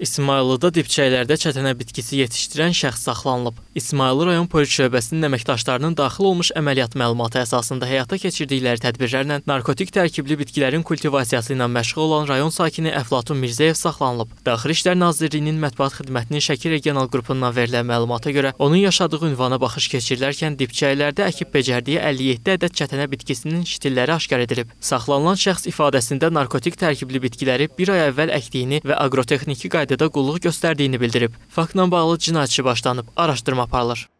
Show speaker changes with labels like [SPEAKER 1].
[SPEAKER 1] İsmayıllıda dibçəklərdə çətənə bitkisi yetişdirən şəxs saxlanılıb. İsmayıllı rayon polis şöbəsinin əməkdaşlarının daxil olmuş əməliyyat məlumatı əsasında həyata keçirdikləri tədbirlərlə narkotik tərkibli bitkilərin kultivasiyası ilə məşğul olan rayon sakini Əflatun Mirzəyev saxlanılıb. Daxili İşlər Nazirliyinin mətbuat xidmətinin Şəki regional qrupundan verilən məlumata görə onun yaşadığı ünvana baxış keçirilərkən dibçəklərdə əkib becərdiyi 57 ədəd çətənə bitkisinin şitilləri aşkar edilib. Saxlanılan şəxs ifadəsində narkotik tərkibli bitkiləri bir ay əvvəl əkdiyini və aqrotexniki qayda qaydada qulluq göstərdiyini bildirib. Faktla bağlı cinayət işi başlanıb,
[SPEAKER 2] araşdırma aparılır.